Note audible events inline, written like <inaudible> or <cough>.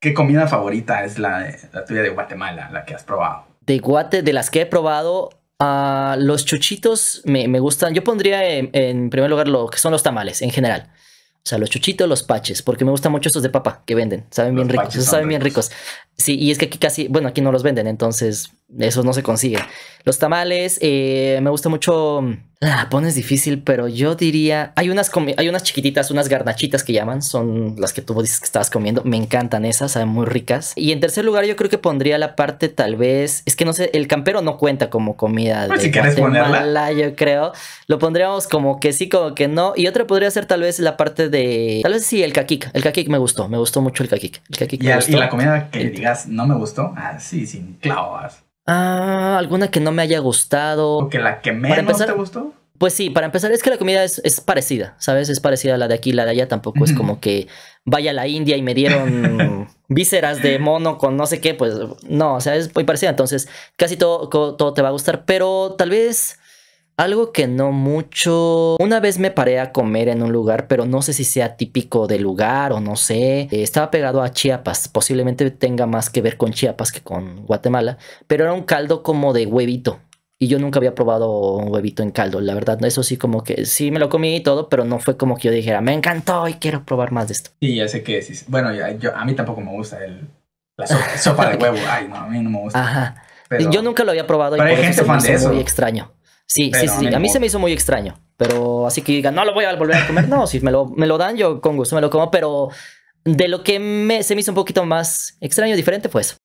¿Qué comida favorita es la, tuya de Guatemala, la que has probado? De Guate, de las que he probado, a ah, los chuchitos me, gustan. Yo pondría en, primer lugar lo que son los tamales en general. O sea, los chuchitos, los paches, porque me gustan mucho esos de papa que venden. Saben bien ricos. Saben bien ricos. Sí, y es que aquí casi, bueno, aquí no los venden, entonces eso no se consigue. Los tamales, eh, me gusta mucho. Mm, la pones difícil, pero yo diría. Hay unas, hay unas chiquititas, unas garnachitas que llaman, son las que tú dices que estabas comiendo. Me encantan esas, saben muy ricas. Y en tercer lugar, yo creo que pondría la parte, tal vez. Es que no sé, el campero no cuenta como comida. Pues, de si Yo creo. Lo pondríamos como que sí, como que no. Y otra podría ser, tal vez, la parte de. Tal vez sí, el caquic. El caquic me gustó, me gustó mucho el caquic. El la comida que no me gustó? sí, sin clavos. Ah, alguna que no me haya gustado. O que la que menos te gustó. Pues sí, para empezar, es que la comida es, parecida, ¿sabes? Es parecida a la de aquí, la de allá. Tampoco es como que vaya a la India y me dieron <laughs> vísceras de mono con no sé qué. Pues no, o sea, es muy parecida. Entonces, casi todo, todo te va a gustar. Pero tal vez algo que no mucho... Una vez me paré a comer en un lugar, pero no sé si sea típico del lugar o no sé. Eh, estaba pegado a Chiapas, posiblemente tenga más que ver con Chiapas que con Guatemala, pero era un caldo como de huevito. Y yo nunca había probado un huevito en caldo, la verdad. Eso sí, como que sí me lo comí y todo, pero no fue como que yo dijera, me encantó y quiero probar más de esto. Y ya sé qué decís. Bueno, a mí tampoco me gusta el, la sopa, de huevo. Ay, no, a mí no me gusta. Ajá. yo nunca lo había probado y me muy extraño. Sí, sí, sí. A mí se me hizo muy extraño. Pero así que digan, no lo voy a volver a comer. No, si me lo, me lo dan, yo con gusto me lo como. Pero de lo que me, se me hizo un poquito más extraño, diferente, pues.